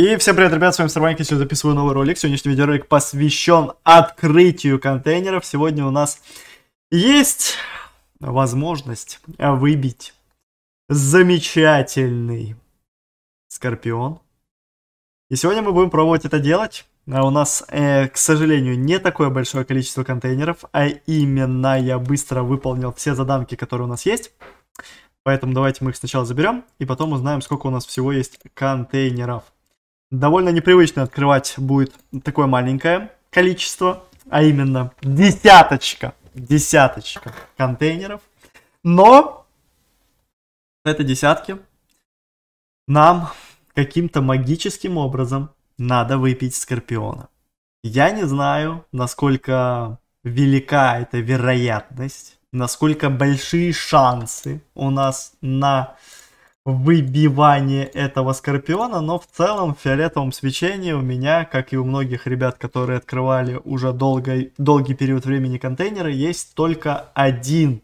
И всем привет, ребят, с вами Старбанк, сегодня записываю новый ролик. Сегодняшний видеоролик посвящен открытию контейнеров. Сегодня у нас есть возможность выбить замечательный скорпион. И сегодня мы будем пробовать это делать. А у нас, э, к сожалению, не такое большое количество контейнеров, а именно я быстро выполнил все заданки, которые у нас есть. Поэтому давайте мы их сначала заберем, и потом узнаем, сколько у нас всего есть контейнеров довольно непривычно открывать будет такое маленькое количество, а именно десяточка, десяточка контейнеров. Но это десятки нам каким-то магическим образом надо выпить Скорпиона. Я не знаю, насколько велика эта вероятность, насколько большие шансы у нас на выбивание этого скорпиона, но в целом в фиолетовом свечении у меня, как и у многих ребят, которые открывали уже долгий долгий период времени контейнеры, есть только один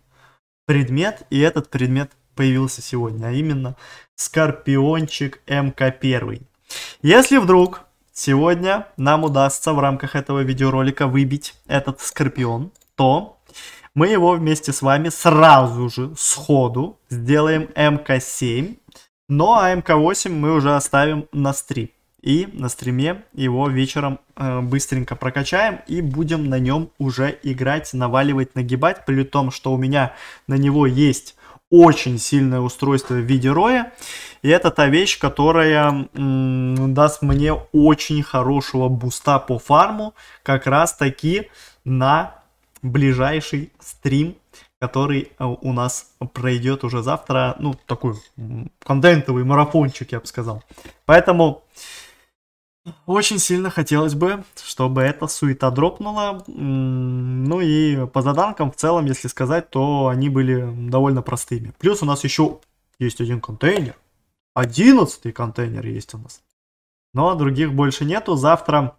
предмет, и этот предмет появился сегодня, а именно скорпиончик МК-1. Если вдруг сегодня нам удастся в рамках этого видеоролика выбить этот скорпион, то мы его вместе с вами сразу же, сходу, сделаем МК7. Ну а МК8 мы уже оставим на стрим. И на стриме его вечером э, быстренько прокачаем и будем на нем уже играть, наваливать, нагибать. При том, что у меня на него есть очень сильное устройство в виде роя. И это та вещь, которая даст мне очень хорошего буста по фарму, как раз таки на ближайший стрим, который э, у нас пройдет уже завтра. Ну, такой контентовый марафончик, я бы сказал. Поэтому очень сильно хотелось бы, чтобы эта суета дропнула. Ну и по заданкам в целом, если сказать, то они были довольно простыми. Плюс у нас еще есть один контейнер. Одиннадцатый контейнер есть у нас. Но других больше нету. Завтра,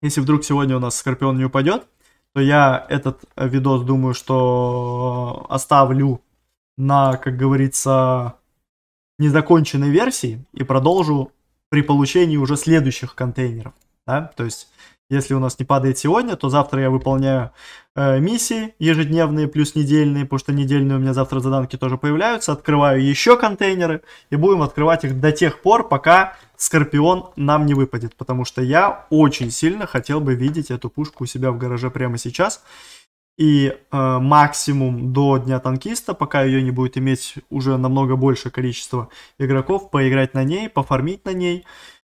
если вдруг сегодня у нас Скорпион не упадет, то я этот э, видос думаю, что э, оставлю на, как говорится, незаконченной версии и продолжу при получении уже следующих контейнеров. Да? То есть если у нас не падает сегодня, то завтра я выполняю э, миссии ежедневные плюс недельные, потому что недельные у меня завтра заданки тоже появляются. Открываю еще контейнеры и будем открывать их до тех пор, пока Скорпион нам не выпадет. Потому что я очень сильно хотел бы видеть эту пушку у себя в гараже прямо сейчас. И э, максимум до Дня Танкиста, пока ее не будет иметь уже намного большее количество игроков, поиграть на ней, пофармить на ней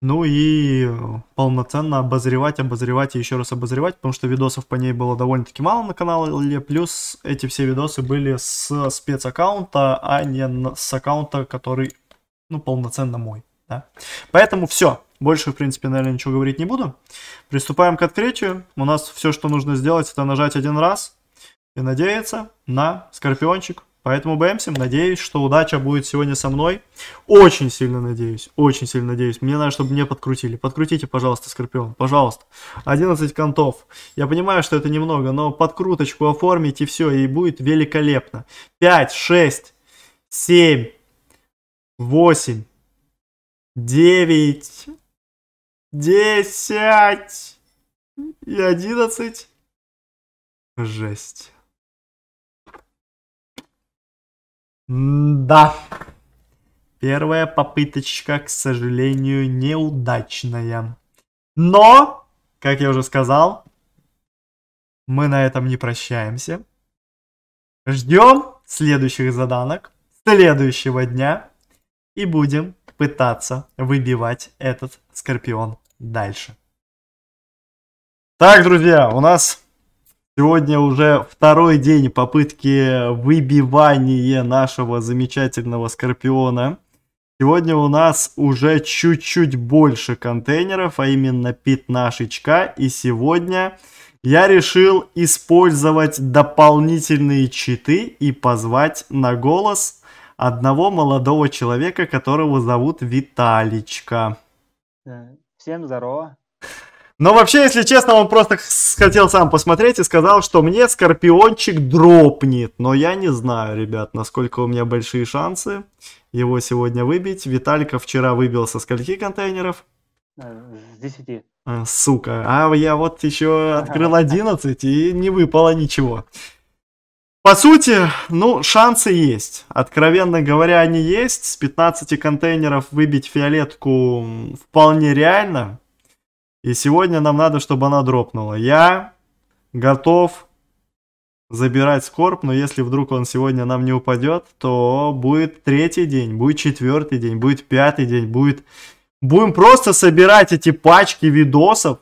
ну и э, полноценно обозревать, обозревать и еще раз обозревать, потому что видосов по ней было довольно-таки мало на канале, плюс эти все видосы были с спецаккаунта, а не с аккаунта, который, ну, полноценно мой. Да? Поэтому все. Больше, в принципе, наверное, ничего говорить не буду. Приступаем к открытию. У нас все, что нужно сделать, это нажать один раз и надеяться на скорпиончик. Поэтому Бэмсим, надеюсь, что удача будет сегодня со мной. Очень сильно надеюсь, очень сильно надеюсь. Мне надо, чтобы мне подкрутили. Подкрутите, пожалуйста, Скорпион, пожалуйста. 11 контов. Я понимаю, что это немного, но подкруточку оформить и все, и будет великолепно. 5, 6, 7, 8, 9, 10 и 11. Жесть. да. Первая попыточка, к сожалению, неудачная. Но, как я уже сказал, мы на этом не прощаемся. Ждем следующих заданок, следующего дня и будем пытаться выбивать этот скорпион дальше. Так, друзья, у нас Сегодня уже второй день попытки выбивания нашего замечательного Скорпиона. Сегодня у нас уже чуть-чуть больше контейнеров, а именно пятнашечка. И сегодня я решил использовать дополнительные читы и позвать на голос одного молодого человека, которого зовут Виталичка. Э, всем здорово. Но вообще, если честно, он просто хотел сам посмотреть и сказал, что мне Скорпиончик дропнет. Но я не знаю, ребят, насколько у меня большие шансы его сегодня выбить. Виталька вчера выбил со скольки контейнеров? Э, с 10. Э, сука. А я вот еще открыл 11 и не выпало ничего. По сути, ну, шансы есть. Откровенно говоря, они есть. С 15 контейнеров выбить фиолетку вполне реально. И сегодня нам надо, чтобы она дропнула. Я готов забирать скорб, но если вдруг он сегодня нам не упадет, то будет третий день, будет четвертый день, будет пятый день, будет... Будем просто собирать эти пачки видосов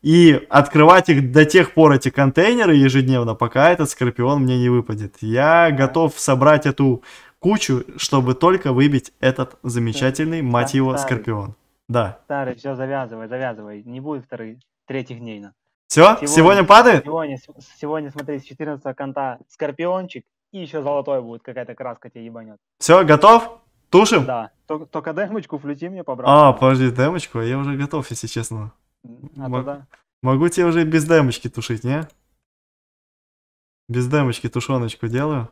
и открывать их до тех пор, эти контейнеры ежедневно, пока этот скорпион мне не выпадет. Я готов собрать эту кучу, чтобы только выбить этот замечательный, мать его, скорпион. Да. Старый, все, завязывай, завязывай. Не будет вторых, третьих дней. На. Все? Сегодня, сегодня падает? Сегодня, сегодня, смотри, с 14 конта скорпиончик и еще золотой будет, какая-то краска тебе ебанет. Все, готов? Тушим? Да. Только, только демочку флюти мне побрал. А, подожди, демочку? Я уже готов, если честно. А Мог... да. Могу тебе уже без демочки тушить, не? Без демочки тушеночку делаю.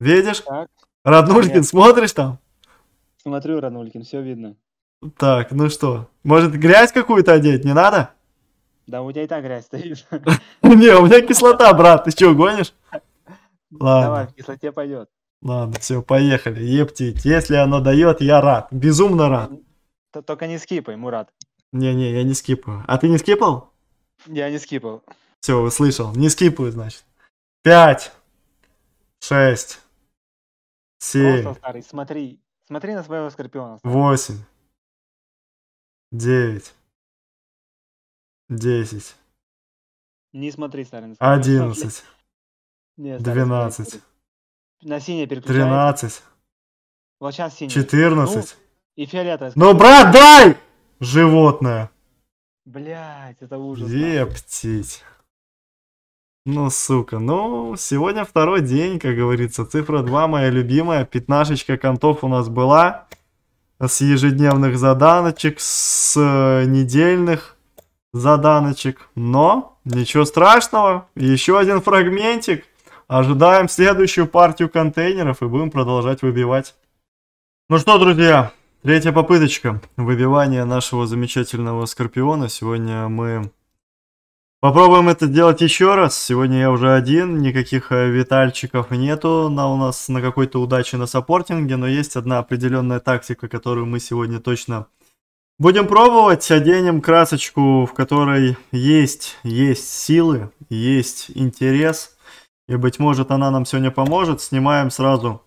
Видишь? Так. Роднулькин, Нет. смотришь там? Смотрю, Роднулькин, все видно. Так, ну что? Может, грязь какую-то одеть, не надо? Да у тебя и так грязь стоит. Не, у меня кислота, брат, ты что, гонишь? Ладно. Давай, в кислоте пойдет. Ладно, все, поехали. Ептить, если оно дает, я рад. Безумно рад. Только не скипай, Мурат. Не-не, я не скипаю. А ты не скипал? Я не скипал. Все, услышал. Не скипаю, значит. Пять. Шесть. Семь. Просто, старый, смотри. Смотри на своего скорпиона. Восемь девять, десять, Не смотри, Сталин. одиннадцать, Нет, Сталин, двенадцать, На синее переключай. тринадцать, Вот сейчас синий. четырнадцать. Ну, и фиолетовое. Ну, брат, дай! Животное. Блять, это ужас. Ептить. Ну, сука, ну, сегодня второй день, как говорится. Цифра 2 моя любимая. Пятнашечка контов у нас была с ежедневных заданочек, с э, недельных заданочек. Но ничего страшного, еще один фрагментик. Ожидаем следующую партию контейнеров и будем продолжать выбивать. Ну что, друзья, третья попыточка выбивания нашего замечательного скорпиона. Сегодня мы Попробуем это делать еще раз. Сегодня я уже один, никаких э, витальчиков нету на у нас на какой-то удаче на саппортинге, но есть одна определенная тактика, которую мы сегодня точно будем пробовать. Оденем красочку, в которой есть, есть силы, есть интерес, и, быть может, она нам сегодня поможет. Снимаем сразу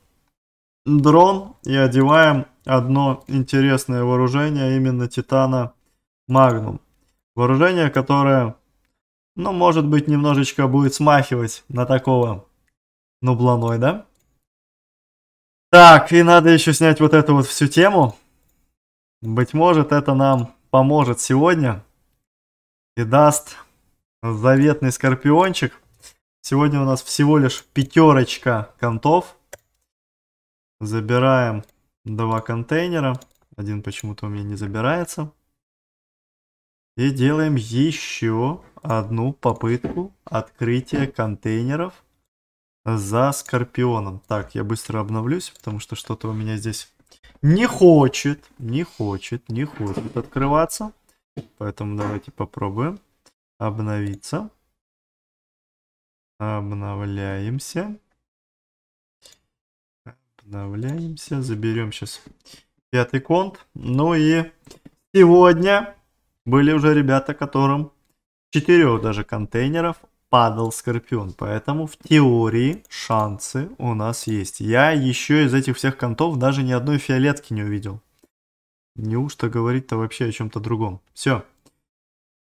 дрон и одеваем одно интересное вооружение, именно Титана Магнум. Вооружение, которое ну, может быть, немножечко будет смахивать на такого да? Так, и надо еще снять вот эту вот всю тему. Быть может, это нам поможет сегодня. И даст заветный скорпиончик. Сегодня у нас всего лишь пятерочка контов. Забираем два контейнера. Один почему-то у меня не забирается. И делаем еще одну попытку открытия контейнеров за Скорпионом. Так, я быстро обновлюсь, потому что что-то у меня здесь не хочет, не хочет, не хочет открываться. Поэтому давайте попробуем обновиться. Обновляемся. Обновляемся. Заберем сейчас пятый конт. Ну и сегодня были уже ребята, которым четырех даже контейнеров падал Скорпион. Поэтому в теории шансы у нас есть. Я еще из этих всех контов даже ни одной фиолетки не увидел. Неужто говорить-то вообще о чем-то другом? Все.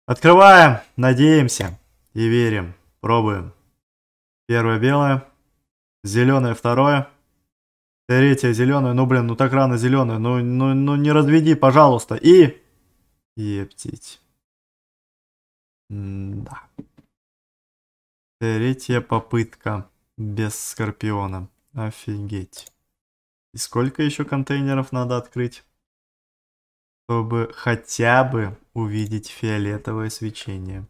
Открываем, надеемся и верим. Пробуем. Первое белое. Зеленое второе. Третье зеленое. Ну блин, ну так рано зеленое. Ну, ну, ну не разведи, пожалуйста. И Ептить. М да. Третья попытка. Без скорпиона. Офигеть. И сколько еще контейнеров надо открыть? Чтобы хотя бы увидеть фиолетовое свечение.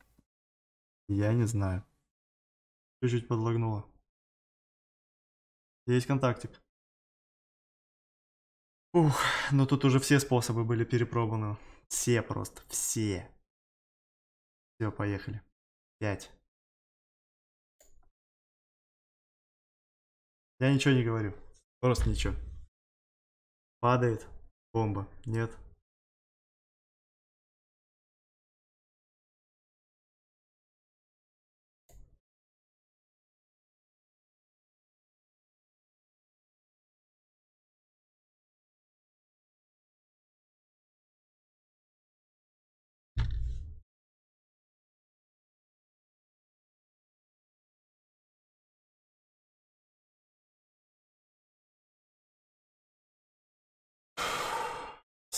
Я не знаю. Чуть-чуть подлагнуло. Есть контактик. Ух, но ну тут уже все способы были перепробованы. Все просто, все. Все, поехали. Пять. Я ничего не говорю. Просто ничего. Падает бомба. Нет.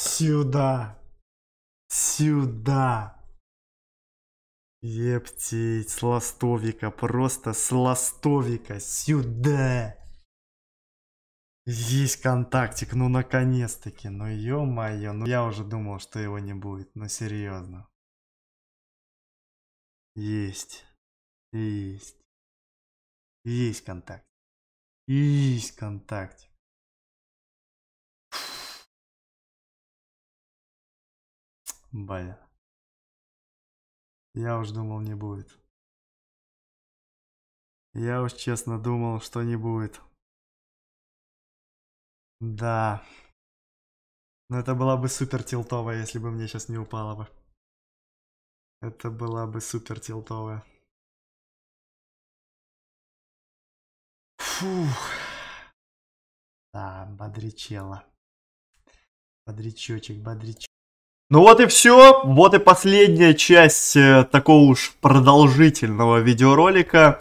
Сюда. Сюда. Ептить, с ластовика, просто с ластовика, сюда. Есть контактик, ну наконец-таки, ну ё-моё, ну я уже думал, что его не будет, ну серьезно. Есть, есть, есть контакт, есть контактик. Блин. Я уж думал, не будет. Я уж честно думал, что не будет. Да. Но это была бы супер тилтовая, если бы мне сейчас не упало бы. Это была бы супер тилтовая. Фух. Да, бодричела. Бодрячочек, бодрячок. Ну вот и все, вот и последняя часть э, такого уж продолжительного видеоролика.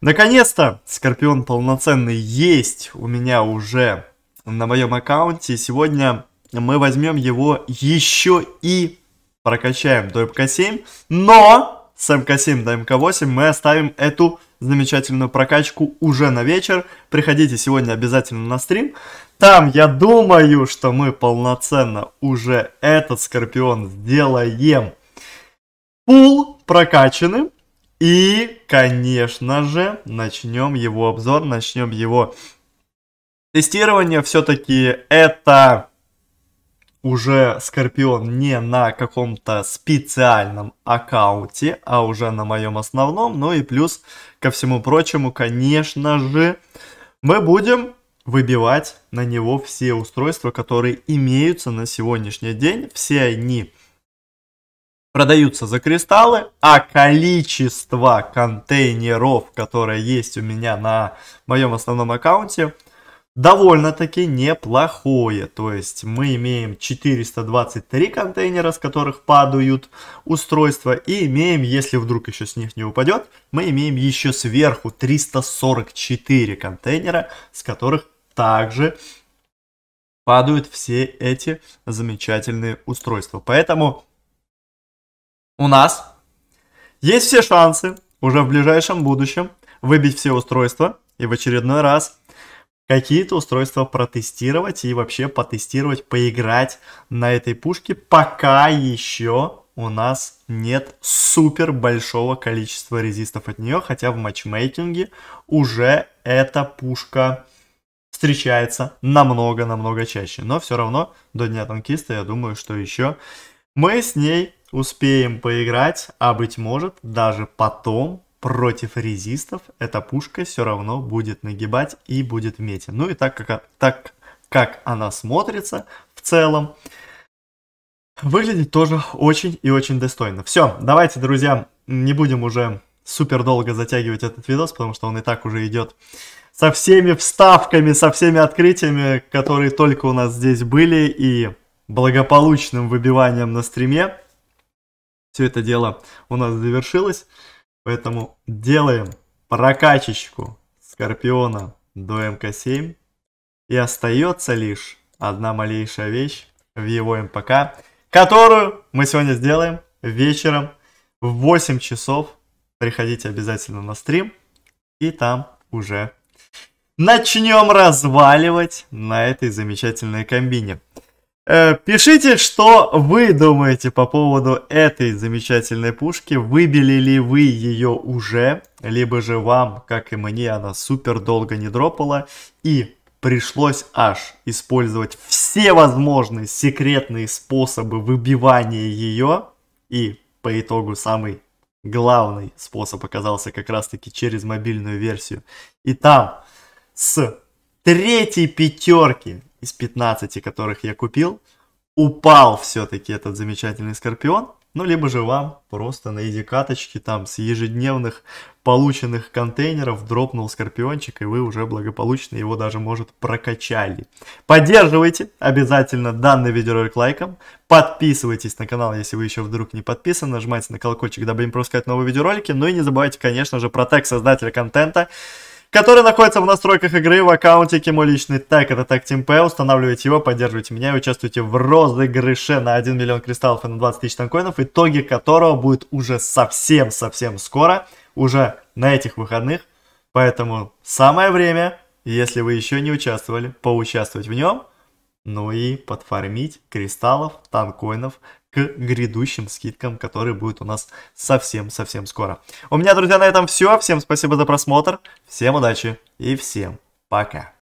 Наконец-то Скорпион полноценный есть у меня уже на моем аккаунте. Сегодня мы возьмем его еще и прокачаем до МК-7, но с МК-7 до МК-8 мы оставим эту замечательную прокачку уже на вечер. Приходите сегодня обязательно на стрим. Там, я думаю, что мы полноценно уже этот Скорпион сделаем пул прокачанным. И, конечно же, начнем его обзор, начнем его тестирование. Все-таки это уже Скорпион не на каком-то специальном аккаунте, а уже на моем основном. Ну и плюс ко всему прочему, конечно же, мы будем выбивать на него все устройства, которые имеются на сегодняшний день. Все они продаются за кристаллы, а количество контейнеров, которые есть у меня на моем основном аккаунте – довольно-таки неплохое. То есть мы имеем 423 контейнера, с которых падают устройства. И имеем, если вдруг еще с них не упадет, мы имеем еще сверху 344 контейнера, с которых также падают все эти замечательные устройства. Поэтому у нас есть все шансы уже в ближайшем будущем выбить все устройства и в очередной раз какие-то устройства протестировать и вообще потестировать, поиграть на этой пушке, пока еще у нас нет супер большого количества резистов от нее, хотя в матчмейкинге уже эта пушка встречается намного-намного чаще. Но все равно до Дня Танкиста, я думаю, что еще мы с ней успеем поиграть, а быть может даже потом против резистов эта пушка все равно будет нагибать и будет в мете. Ну и так как, так как она смотрится в целом, выглядит тоже очень и очень достойно. Все, давайте, друзья, не будем уже супер долго затягивать этот видос, потому что он и так уже идет со всеми вставками, со всеми открытиями, которые только у нас здесь были, и благополучным выбиванием на стриме. Все это дело у нас завершилось. Поэтому делаем прокачечку Скорпиона до МК7. И остается лишь одна малейшая вещь в его МПК, которую мы сегодня сделаем вечером в 8 часов. Приходите обязательно на стрим. И там уже начнем разваливать на этой замечательной комбине. Э, пишите, что вы думаете по поводу этой замечательной пушки. Выбили ли вы ее уже, либо же вам, как и мне, она супер долго не дропала и пришлось аж использовать все возможные секретные способы выбивания ее. И по итогу самый главный способ оказался как раз-таки через мобильную версию. И там с третьей пятерки из 15, которых я купил, упал все-таки этот замечательный Скорпион. Ну, либо же вам просто на иди там с ежедневных полученных контейнеров дропнул скорпиончик, и вы уже благополучно его даже, может, прокачали. Поддерживайте обязательно данный видеоролик лайком, подписывайтесь на канал, если вы еще вдруг не подписаны, нажимайте на колокольчик, дабы не пропускать новые видеоролики, ну и не забывайте, конечно же, про тег создателя контента, который находится в настройках игры в аккаунте «Мой личный тег». Это тег Team P. Устанавливайте его, поддерживайте меня и участвуйте в розыгрыше на 1 миллион кристаллов и на 20 тысяч танкоинов, итоги которого будет уже совсем-совсем скоро, уже на этих выходных. Поэтому самое время, если вы еще не участвовали, поучаствовать в нем – ну и подфармить кристаллов, танкоинов, к грядущим скидкам, которые будут у нас совсем-совсем скоро. У меня, друзья, на этом все. Всем спасибо за просмотр, всем удачи и всем пока.